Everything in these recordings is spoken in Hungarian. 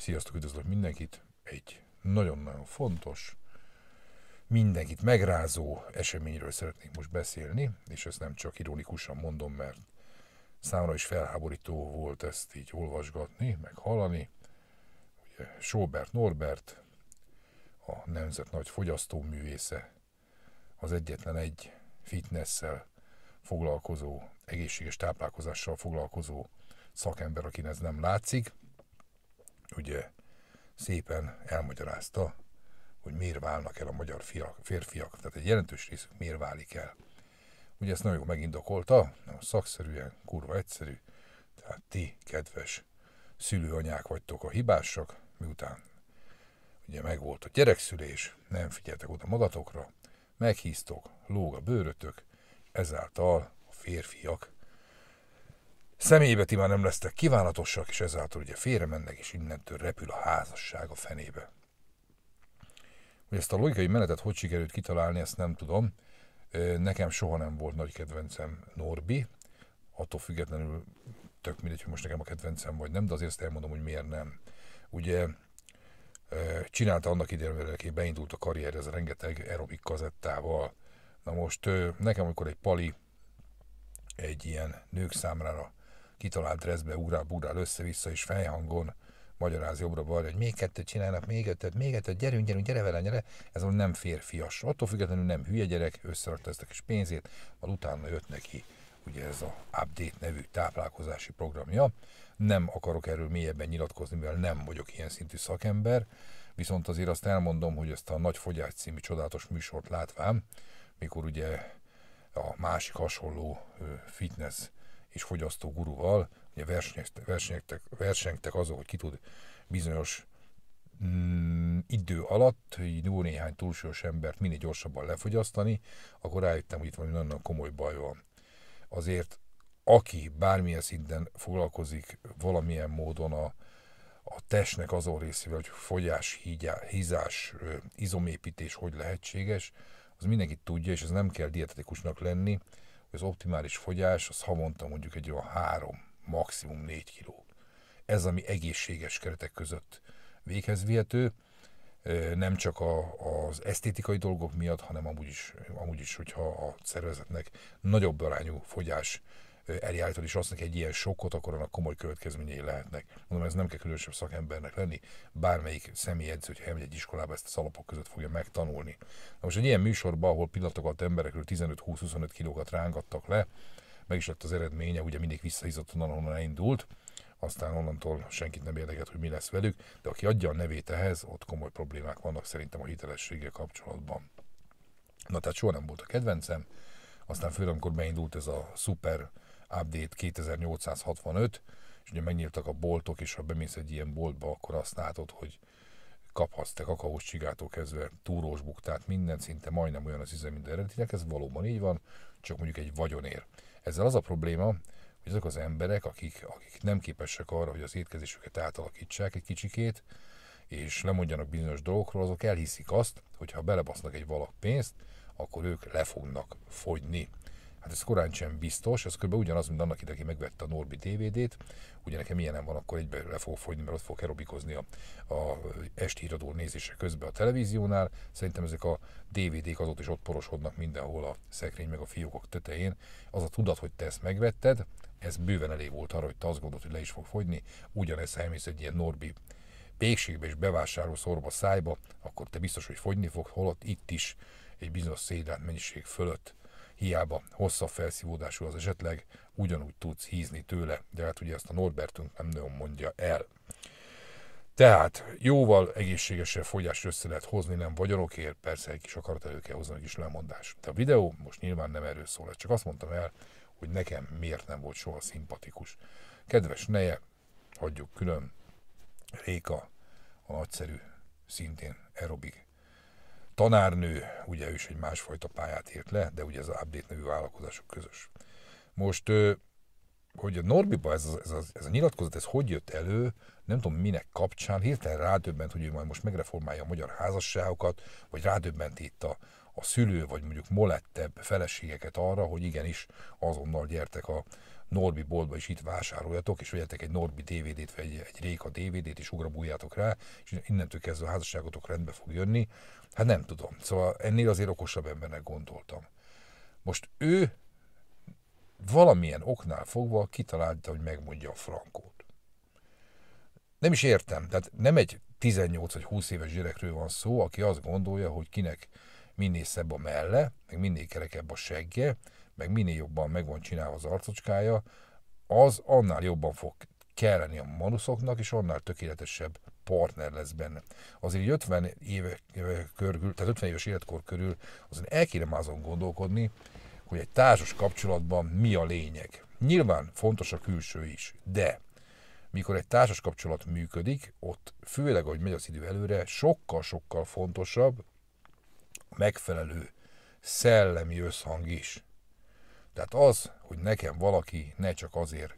Sziasztok, üdvözlök mindenkit! Egy nagyon-nagyon fontos, mindenkit megrázó eseményről szeretnék most beszélni, és ezt nem csak ironikusan mondom, mert számra is felháborító volt ezt így olvasgatni, meg hallani. Ugye Sobert Norbert, a nemzet nagy fogyasztóművésze, az egyetlen egy fitnesszel foglalkozó, egészséges táplálkozással foglalkozó szakember, akin ez nem látszik, ugye szépen elmagyarázta, hogy miért válnak el a magyar fiak, férfiak, tehát egy jelentős részük miért válik el. Ugye ezt nagyon jól megindokolta, nagyon szakszerűen, kurva egyszerű, tehát ti, kedves szülőanyák vagytok a hibások, miután ugye megvolt a gyerekszülés, nem figyeltek oda magatokra, meghíztok, lóg a bőrötök, ezáltal a férfiak ti már nem lesztek kívánatosak, és ezáltal ugye mennek és innentől repül a házasság a fenébe. Hogy ezt a logikai menetet hogy sikerült kitalálni, ezt nem tudom. Nekem soha nem volt nagy kedvencem Norbi, attól függetlenül tök mindegy, hogy most nekem a kedvencem vagy nem, de azért ezt elmondom, hogy miért nem. Ugye csinálta annak idején, amikor beindult a karrier, ez rengeteg aerobik kazettával. Na most nekem, amikor egy pali egy ilyen nők számára kitalált dreszbe úrá, burál össze-vissza, és fejhangon magyaráz jobbra-balra, hogy még kettőt csinálnak, még ötöt, még ötöt, gyerünk, gyerünk, gyere vele, gyere. Ez volt nem férfias. Attól függetlenül nem hülye gyerek, összerakta ezt a kis pénzét, majd utána jött neki ugye ez a Update nevű táplálkozási programja. Nem akarok erről mélyebben nyilatkozni, mivel nem vagyok ilyen szintű szakember, viszont azért azt elmondom, hogy ezt a Nagy Fogyás című csodálatos műsort látvám, mikor ugye a másik hasonló fitness és fogyasztó guruval, ugye versenyektek, versenyektek, versenyektek azok, hogy ki tud bizonyos mm, idő alatt, hogy jó néhány túlsúlyos embert minél gyorsabban lefogyasztani, akkor rájöttem, hogy itt valami nagyon komoly baj van. Azért aki bármilyen szinten foglalkozik valamilyen módon a, a testnek azon részével, hogy fogyás, hígyá, hízás, izomépítés hogy lehetséges, az mindenki tudja, és ez nem kell dietetikusnak lenni, hogy az optimális fogyás az havonta mondjuk egy olyan három, maximum négy kiló. Ez, ami egészséges keretek között véghez vihető, nem csak a, az esztétikai dolgok miatt, hanem amúgy is, amúgy is, hogyha a szervezetnek nagyobb arányú fogyás eljállítod és azt egy ilyen sokkot, akkor annak komoly következményei lehetnek. Mondom, ez nem kell különösebb szakembernek lenni, bármelyik személyedző, hogyha elmegy egy iskolába, ezt a szalapok között fogja megtanulni. Na most egy ilyen műsorban, ahol alatt emberekről 15-20-25 kilókat rángattak le, meg is lett az eredménye, ugye mindig visszahizott onnan, ahonnan elindult, aztán onnantól senkit nem érdekelt, hogy mi lesz velük, de aki adja a nevét ehhez, ott komoly problémák vannak szerintem a hitelességgel kapcsolatban. Na tehát soha nem volt a kedvencem, aztán főleg amikor beindult ez a szuper update 2865, és ugye megnyíltak a boltok, és ha bemész egy ilyen boltba, akkor azt látod, hogy kaphatsz te kakaós csigától kezdve túrós buktát, minden szinte majdnem olyan az üzem, mint az eredetinek, ez valóban így van, csak mondjuk egy vagyonér. Ezzel az a probléma, hogy azok az emberek, akik, akik nem képesek arra, hogy az étkezésüket átalakítsák egy kicsikét, és lemondjanak bizonyos dolgokról, azok elhiszik azt, hogy ha belebasznak egy valak pénzt, akkor ők le fognak fogyni. Hát ez korán sem biztos, ez kb. ugyanaz, mint annak aki megvette a Norbi DVD-t, ugye nekem nem van, akkor egybe le fog fogyni, mert ott fog aerobikozni a, a esti híradó nézése közben a televíziónál. Szerintem ezek a DVD-k azóta is ott porosodnak mindenhol a szekrény meg a fiókok tetején. Az a tudat, hogy te ezt megvetted, ez bőven elég volt arra, hogy te azt gondolod, hogy le is fog fogyni. Ugyanezt, ha elmész egy ilyen Norbi pékségbe és bevásárló szorba szájba, akkor te biztos, hogy fogyni fog, holott itt is egy bizonyos szédrát mennyiség fölött hiába hosszabb felszívódású az esetleg, ugyanúgy tudsz hízni tőle, de hát ugye ezt a Norbertünk nem nagyon mondja el. Tehát jóval egészségesebb fogyást össze lehet hozni, nem vagyonokért, persze egy kis akarat elő kell hozni, egy kis lemondás. De a videó most nyilván nem erről szól, csak azt mondtam el, hogy nekem miért nem volt soha szimpatikus. Kedves neje, hagyjuk külön, Réka, a nagyszerű, szintén aerobik tanárnő, ugye ő is egy másfajta pályát írt le, de ugye ez a Update nevű vállalkozások közös. Most, hogy a Norbiba ez, a, ez, ez a nyilatkozat, ez hogy jött elő, nem tudom minek kapcsán, hirtelen rádöbbent, hogy ő majd most megreformálja a magyar házasságokat, vagy rádöbbent itt a, a szülő, vagy mondjuk molettebb feleségeket arra, hogy igenis azonnal gyertek a, Norbi boltba, is itt vásároljatok, és vegyetek egy Norbi DVD-t, vagy egy, egy Réka DVD-t, és ugrabújjátok rá, és innentől kezdve a házasságotok rendbe fog jönni. Hát nem tudom. Szóval ennél azért okosabb embernek gondoltam. Most ő valamilyen oknál fogva kitalálta, hogy megmondja a frankót. Nem is értem, tehát nem egy 18 vagy 20 éves gyerekről van szó, aki azt gondolja, hogy kinek minél szebb a melle, meg minél kerekebb a segge, meg minél jobban meg van csinálva az arcocskája, az annál jobban fog kelleni a manuszoknak, és annál tökéletesebb partner lesz benne. Azért így 50 éve körül, tehát 50 éves életkor körül azon el kéne már azon gondolkodni, hogy egy társas kapcsolatban mi a lényeg. Nyilván fontos a külső is, de mikor egy társas kapcsolat működik, ott főleg, ahogy megy az idő előre, sokkal-sokkal fontosabb megfelelő szellemi összhang is. Tehát az, hogy nekem valaki ne csak azért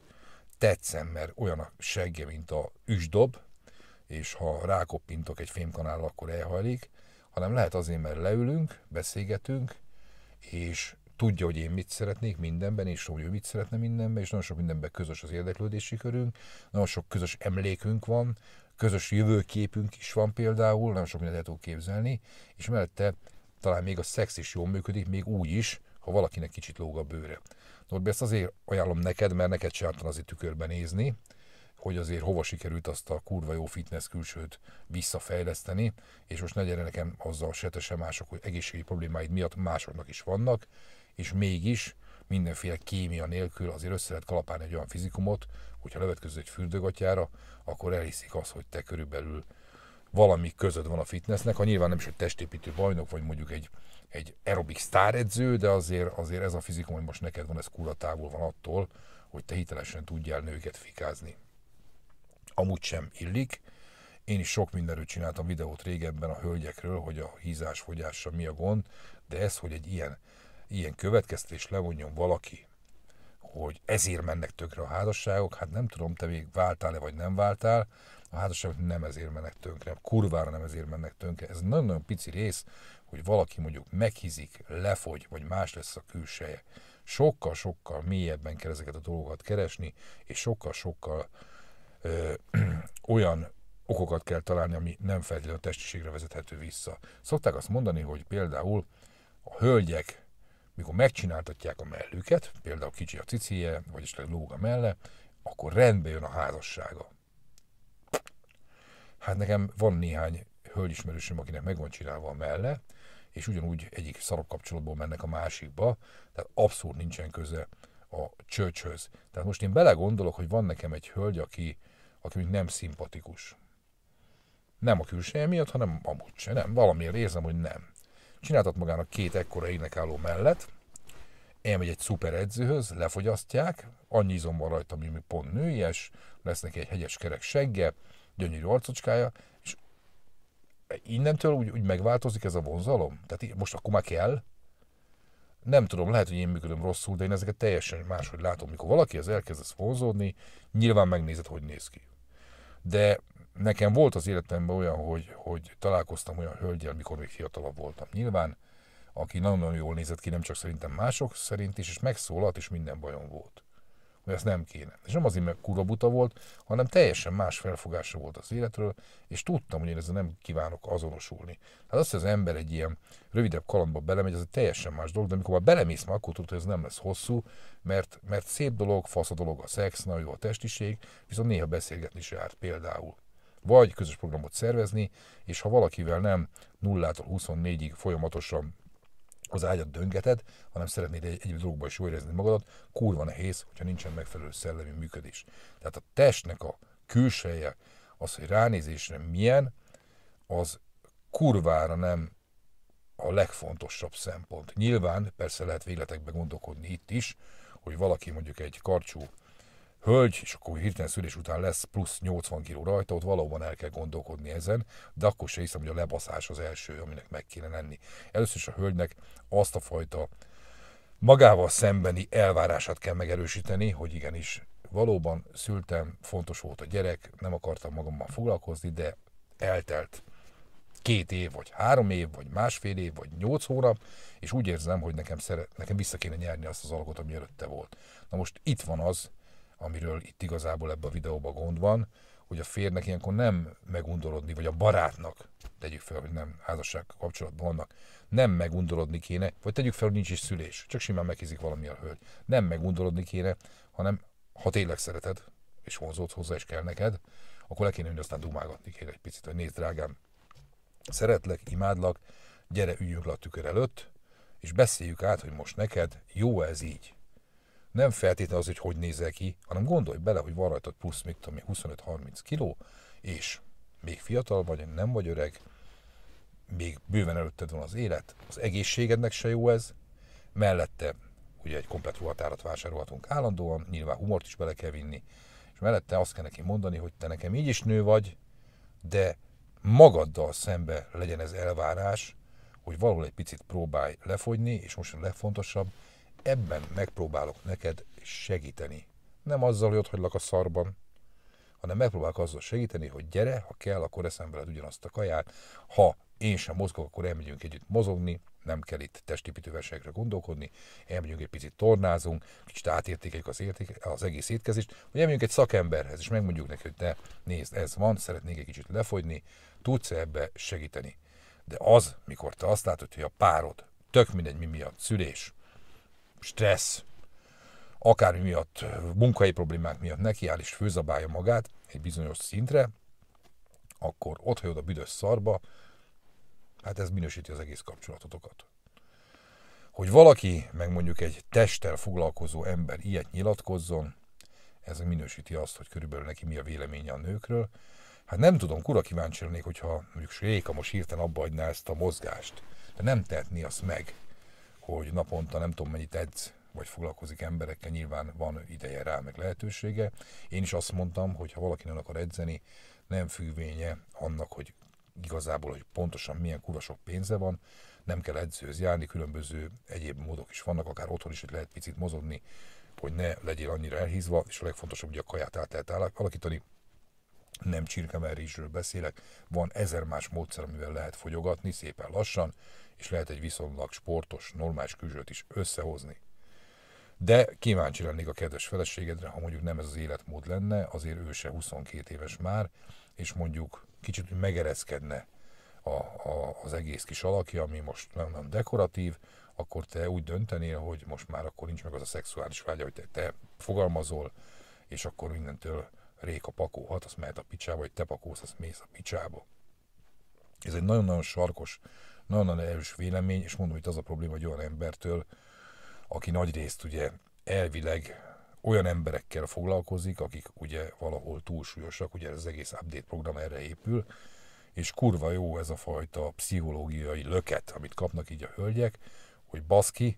tetszem, mert olyan a segge, mint a üsdob, és ha rákoppintok egy fémkanálra, akkor elhajlik, hanem lehet azért, mert leülünk, beszélgetünk, és tudja, hogy én mit szeretnék mindenben, és hogy ő mit szeretne mindenben, és nagyon sok mindenben közös az érdeklődési körünk, nagyon sok közös emlékünk van, közös jövőképünk is van például, nagyon sok mindent lehet képzelni, és mellette talán még a szex is jól működik, még úgy is, ha valakinek kicsit lóg a bőre. Norbi, ezt azért ajánlom neked, mert neked se ártan azért tükörben nézni, hogy azért hova sikerült azt a kurva jó fitness külsőt visszafejleszteni, és most ne gyere nekem azzal setesen mások, hogy egészségi problémáid miatt másoknak is vannak, és mégis mindenféle kémia nélkül azért össze lehet kalapálni egy olyan fizikumot, hogyha levetköző egy fürdőgatjára, akkor elhiszik azt, hogy te körülbelül valami között van a fitnessnek, ha nyilván nem is egy testépítő bajnok, vagy mondjuk egy, egy aerobik sztáredző, de azért, azért ez a fizikum, hogy most neked van, ez kula távol van attól, hogy te hitelesen tudjál nőket fikázni. Amúgy sem illik. Én is sok mindenről csináltam videót régebben a hölgyekről, hogy a hízás fogyása mi a gond, de ez, hogy egy ilyen, ilyen következtés levonjon valaki hogy ezért mennek tönkre a házasságok, hát nem tudom, te még váltál-e vagy nem váltál, a házasságok nem ezért mennek tönkre, kurvára nem ezért mennek tönkre. Ez nagyon-nagyon pici rész, hogy valaki mondjuk meghizik, lefogy, vagy más lesz a külseje. Sokkal-sokkal mélyebben kell ezeket a dolgokat keresni, és sokkal-sokkal ö, olyan okokat kell találni, ami nem feltétlenül a testiségre vezethető vissza. Szokták azt mondani, hogy például a hölgyek mikor megcsináltatják a mellüket, például kicsi a cicije, vagyis lóg a melle, akkor rendbe jön a házassága. Hát nekem van néhány hölgyismerősöm, akinek meg van csinálva a melle, és ugyanúgy egyik szarok kapcsolatból mennek a másikba, tehát abszolút nincsen köze a csöcshöz. Tehát most én belegondolok, hogy van nekem egy hölgy, aki, aki még nem szimpatikus. Nem a külseje miatt, hanem amúgy se, nem. Valamiért érzem, hogy nem. Csináltat magának két ekkora énekálló mellett, elmegy egy szuper edzőhöz, lefogyasztják, annyi izom van rajta, ami pont nőies, lesz neki egy hegyes kerek segge, gyönyörű arcocskája, és innentől úgy, úgy megváltozik ez a vonzalom? Tehát most akkor már kell? Nem tudom, lehet, hogy én működöm rosszul, de én ezeket teljesen máshogy látom. Mikor valaki az elkezd vonzódni, nyilván megnézed, hogy néz ki. De nekem volt az életemben olyan, hogy, hogy találkoztam olyan hölgyel, mikor még fiatalabb voltam nyilván, aki nagyon-nagyon jól nézett ki, nem csak szerintem mások szerint is, és megszólalt, és minden bajom volt. Hogy ez nem kéne. És nem azért, mert kurva buta volt, hanem teljesen más felfogása volt az életről, és tudtam, hogy én ezzel nem kívánok azonosulni. Tehát azt, hogy az ember egy ilyen rövidebb kalandba belemegy, az egy teljesen más dolog, de amikor már belemész, már akkor tudod, hogy ez nem lesz hosszú, mert, mert szép dolog, fasz a dolog a szex, nagyon jó a testiség, viszont néha beszélgetni se árt például vagy közös programot szervezni, és ha valakivel nem 0-tól 24-ig folyamatosan az ágyat döngeted, hanem szeretnéd egy, egy dologban is jól érezni magadat, kurva nehéz, hogyha nincsen megfelelő szellemi működés. Tehát a testnek a külseje, az, hogy ránézésre milyen, az kurvára nem a legfontosabb szempont. Nyilván persze lehet végletekbe gondolkodni itt is, hogy valaki mondjuk egy karcsú hölgy, és akkor hirtelen szülés után lesz plusz 80 kg rajta, ott valóban el kell gondolkodni ezen, de akkor se hiszem, hogy a lebaszás az első, aminek meg kéne lenni. Először is a hölgynek azt a fajta magával szembeni elvárását kell megerősíteni, hogy igenis valóban szültem, fontos volt a gyerek, nem akartam magammal foglalkozni, de eltelt két év, vagy három év, vagy másfél év, vagy nyolc hónap, és úgy érzem, hogy nekem, szeret, nekem vissza kéne nyerni azt az alakot, ami előtte volt. Na most itt van az, amiről itt igazából ebben a videóban gond van, hogy a férnek ilyenkor nem megundorodni, vagy a barátnak, tegyük fel, hogy nem házasság kapcsolatban vannak, nem megundorodni kéne, vagy tegyük fel, hogy nincs is szülés, csak simán meghizik valami a hölgy. Nem megundorodni kéne, hanem ha tényleg szereted, és vonzódsz hozzá, és kell neked, akkor le kéne hogy aztán dumálgatni kéne egy picit, hogy nézd, drágám, szeretlek, imádlak, gyere, üljünk le a tükör előtt, és beszéljük át, hogy most neked jó ez így nem feltétlenül az, hogy hogy nézel ki, hanem gondolj bele, hogy van rajtad plusz, mit tudom 25-30 kiló, és még fiatal vagy, nem vagy öreg, még bőven előtted van az élet, az egészségednek se jó ez, mellette ugye egy komplet ruhatárat vásárolhatunk állandóan, nyilván humort is bele kell vinni, és mellette azt kell neki mondani, hogy te nekem így is nő vagy, de magaddal szembe legyen ez elvárás, hogy valahol egy picit próbálj lefogyni, és most a legfontosabb, ebben megpróbálok neked segíteni. Nem azzal, hogy ott hagylak a szarban, hanem megpróbálok azzal segíteni, hogy gyere, ha kell, akkor eszem veled ugyanazt a kaját, ha én sem mozgok, akkor elmegyünk együtt mozogni, nem kell itt testépítő versenyekre gondolkodni, elmegyünk egy picit tornázunk, kicsit átértékeljük az, értéke, az egész étkezést, vagy elmegyünk egy szakemberhez, és megmondjuk neki, hogy te nézd, ez van, szeretnék egy kicsit lefogyni, tudsz ebbe segíteni. De az, mikor te azt látod, hogy a párod, tök mindegy mi miatt, szülés, stressz, akármi miatt, munkai problémák miatt nekiáll és főzabálja magát egy bizonyos szintre, akkor ott hagyod a büdös szarba, hát ez minősíti az egész kapcsolatotokat. Hogy valaki, meg mondjuk egy testtel foglalkozó ember ilyet nyilatkozzon, ez minősíti azt, hogy körülbelül neki mi a véleménye a nőkről. Hát nem tudom, kura kíváncsi lennék, hogyha mondjuk Réka most hirtelen abba ezt a mozgást, de nem tehetné azt meg hogy naponta nem tudom mennyit edz, vagy foglalkozik emberekkel, nyilván van ideje rá, meg lehetősége. Én is azt mondtam, hogy ha valaki nem akar edzeni, nem függvénye annak, hogy igazából, hogy pontosan milyen kurasok pénze van, nem kell edzőhöz járni, különböző egyéb módok is vannak, akár otthon is, hogy lehet picit mozogni, hogy ne legyél annyira elhízva, és a legfontosabb, hogy a kaját át lehet alakítani. Nem csirkemerésről beszélek, van ezer más módszer, amivel lehet fogyogatni szépen lassan, és lehet egy viszonylag sportos, normális külsőt is összehozni. De kíváncsi lennék a kedves feleségedre, ha mondjuk nem ez az életmód lenne, azért ő se 22 éves már, és mondjuk kicsit megereszkedne a, a, az egész kis alakja, ami most nem, nem dekoratív, akkor te úgy döntenél, hogy most már akkor nincs meg az a szexuális vágya, hogy te, te fogalmazol, és akkor mindentől Réka pakóhat, azt mehet a picsába, vagy te pakósz, azt mész a picsába. Ez egy nagyon-nagyon sarkos nagyon erős vélemény, és mondom, hogy az a probléma, hogy olyan embertől, aki nagy részt ugye elvileg olyan emberekkel foglalkozik, akik ugye valahol túlsúlyosak, ugye az egész update program erre épül, és kurva jó ez a fajta pszichológiai löket, amit kapnak így a hölgyek, hogy baszki,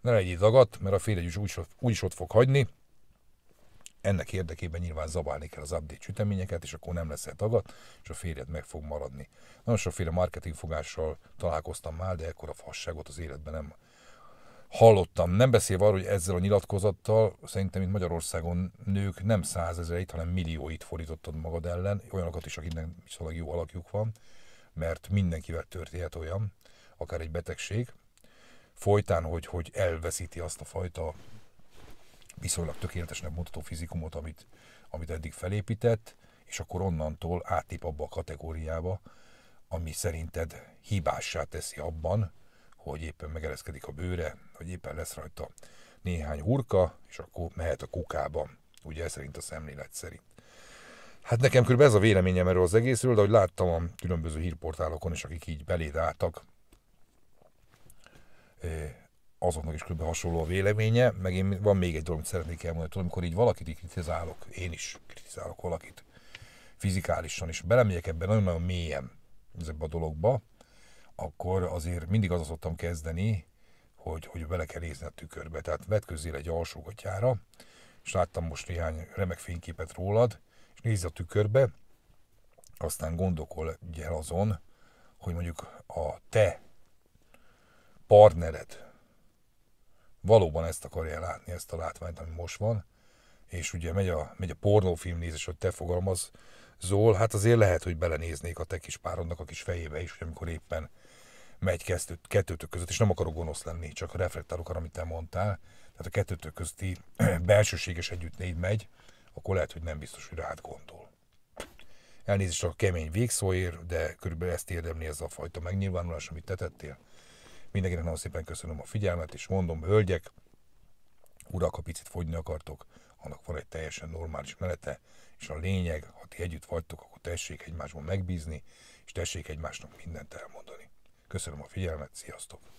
ne legyél dagadt, mert a férjed is úgyis úgy ott fog hagyni, ennek érdekében nyilván zabálni kell az update süteményeket, és akkor nem leszel tagad, és a férjed meg fog maradni. Nagyon sokféle marketing fogással találkoztam már, de ekkora fasságot az életben nem hallottam. Nem beszélve arról, hogy ezzel a nyilatkozattal szerintem itt Magyarországon nők nem százezreit, hanem millióit fordítottad magad ellen, olyanokat is, akiknek viszonylag jó alakjuk van, mert mindenkivel történhet olyan, akár egy betegség, folytán, hogy, hogy elveszíti azt a fajta viszonylag tökéletesnek mutató fizikumot, amit, amit eddig felépített, és akkor onnantól átép abba a kategóriába, ami szerinted hibássá teszi abban, hogy éppen megereszkedik a bőre, hogy éppen lesz rajta néhány hurka, és akkor mehet a kukába. Ugye ez szerint a szemlélet szerint. Hát nekem kb. ez a véleményem erről az egészről, de hogy láttam a különböző hírportálokon is, akik így beléd álltak eh, azoknak is kb. hasonló a véleménye, meg én, van még egy dolog, amit szeretnék elmondani, tudom, amikor így valakit kritizálok, én is kritizálok valakit fizikálisan, és belemegyek ebben nagyon-nagyon mélyen ezekbe a dologba, akkor azért mindig az szoktam kezdeni, hogy, hogy bele kell nézni a tükörbe. Tehát vetközzél egy alsógatyára, és láttam most néhány remek fényképet rólad, és nézz a tükörbe, aztán gondolkodj el azon, hogy mondjuk a te partnered, valóban ezt akarja látni, ezt a látványt, ami most van, és ugye megy a, megy a pornófilm nézés, hogy te fogalmaz, Zól, hát azért lehet, hogy belenéznék a te kis párodnak a kis fejébe is, hogy amikor éppen megy kezdőt kettőtök között, és nem akarok gonosz lenni, csak reflektálok arra, amit te mondtál, tehát a kettőtök közti belsőséges négy megy, akkor lehet, hogy nem biztos, hogy rád gondol. Elnézést a kemény végszóért, de körülbelül ezt érdemli ez a fajta megnyilvánulás, amit te tettél Mindenkinek nagyon szépen köszönöm a figyelmet, és mondom, hölgyek, urak, ha picit fogyni akartok, annak van egy teljesen normális menete, és a lényeg, ha ti együtt vagytok, akkor tessék egymásban megbízni, és tessék egymásnak mindent elmondani. Köszönöm a figyelmet, sziasztok!